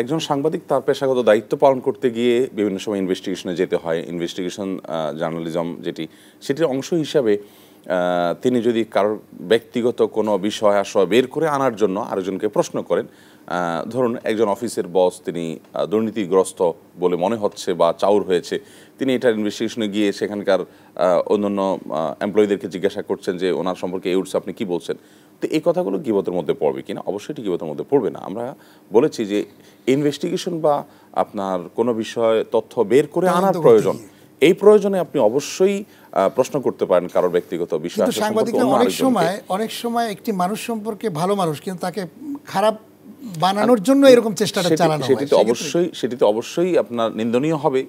একজন সাংবাদিক তার পেশাগত দায়িত্ব পালন করতে গিয়ে বিভিন্ন সময় ইনভেস্টিগেশনে যেতে হয় ইনভেস্টিগেশন জার্নালিজম যেটি সেটির অংশ হিসাবে তিনি যদি কারোর ব্যক্তিগত কোনো বিষয় আশয় বের করে আনার জন্য আরেকজনকে প্রশ্ন করেন ধরুন একজন অফিসের বস তিনি দুর্নীতিগ্রস্ত বলে মনে হচ্ছে বা চাউর হয়েছে তিনি এটার ইনভেস্টিগেশনে গিয়ে সেখানকার অন্যান্য এমপ্লয়ীদেরকে জিজ্ঞাসা করছেন যে ওনার সম্পর্কে এই উঠছে আপনি কী বলছেন তো এই কথাগুলো গিবতের মধ্যে পড়বে কিনা অবশ্যই এটি গিবতের মধ্যে পড়বে না আমরা বলেছি যে ইনভেস্টিগেশন বা আপনার কোনো বিষয়ে তথ্য বের করে আনার প্রয়োজন এই প্রয়োজনে আপনি অবশ্যই প্রশ্ন করতে পারেন কারোর ব্যক্তিগত বিষয় সাংবাদিকরা অনেক সময় অনেক সময় একটি মানুষ সম্পর্কে ভালো মানুষ কিন্তু তাকে খারাপ বানানোর জন্য এরকম চেষ্টাটা চালানো সেটি তো অবশ্যই সেটি তো অবশ্যই আপনার নিন্দনীয় হবে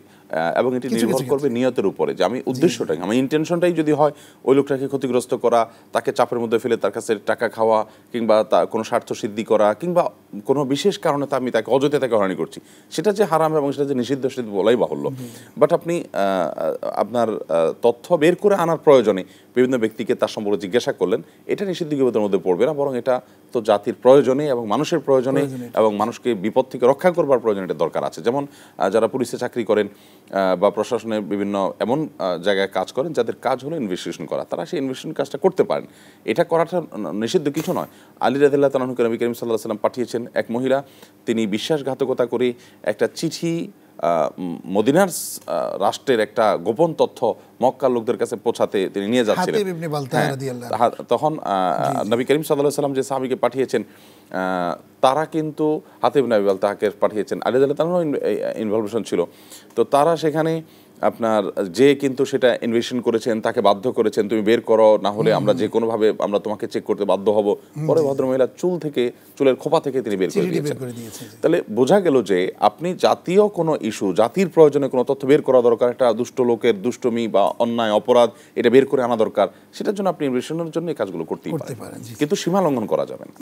এবং এটি নির্ভর করবে নিয়তের উপরে যে আমি উদ্দেশ্যটাই আমার ইন্টেনশনটাই যদি হয় ওই লোকটাকে ক্ষতিগ্রস্ত করা তাকে চাপের মধ্যে ফেলে তার কাছে টাকা খাওয়া কিংবা তা কোনো স্বার্থ সিদ্ধি করা কিংবা কোনো বিশেষ কারণে আমি তাকে অযথা তাকে হরানি করছি সেটা যে হারাম এবং সেটা যে নিষিদ্ধ সেটা বলাই বাহুল্য বাট আপনি আপনার তথ্য বের করে আনার প্রয়োজনে বিভিন্ন ব্যক্তিকে তার সম্পর্কে জিজ্ঞাসা করলেন এটা নিষিদ্ধ বিপদের মধ্যে পড়বে না বরং এটা তো জাতির প্রয়োজনে এবং মানুষের প্রয়োজনে এবং মানুষকে বিপদ থেকে রক্ষা করবার প্রয়োজনে এটা দরকার আছে যেমন যারা পুলিশে চাকরি করেন বা প্রশাসনের বিভিন্ন এমন জায়গায় কাজ করেন যাদের কাজ হলো ইনভেস্টিগেশন করা তারা সেই ইনভেস্টিগেশন কাজটা করতে পারেন এটা করাটা নিষিদ্ধ কিছু নয় আলী রাজিল্লাহ তালাহুকে নবী করিম সাল্লাহ সাল্লাম পাঠিয়েছেন এক মহিলা তিনি বিশ্বাসঘাতকতা করে একটা চিঠি মদিনার রাষ্ট্রের একটা গোপন তথ্য মক্কার লোকদের কাছে পৌঁছাতে তিনি নিয়ে যাচ্ছিলেন হ্যাঁ, তখন নবী করিম সাল্লাহ সাল্লাম যে সাহাবিকে পাঠিয়েছেন তারা কিন্তু হাতিব নবী তাহাকে পাঠিয়েছেন আল্লাহ তালানোর ইনভলভেশন ছিল তো তারা সেখানে আপনার যে কিন্তু সেটা ইনভেশন করেছেন তাকে বাধ্য করেছেন তুমি বের করো না হলে আমরা যে কোনো ভাবে আমরা তোমাকে চেক করতে বাধ্য হব পরে ভদ্র মহিলা চুল থেকে চুলের খোপা থেকে তিনি বের করে দিয়েছেন তাহলে বোঝা গেল যে আপনি জাতীয় কোনো ইস্যু জাতির প্রয়োজনে কোনো তথ্য বের করা দরকার একটা দুষ্ট লোকের দুষ্টমি বা অন্যায় অপরাধ এটা বের করে আনা দরকার সেটার জন্য আপনি ইনভেশনের জন্য এই কাজগুলো করতেই পারেন কিন্তু সীমা লঙ্ঘন করা যাবে না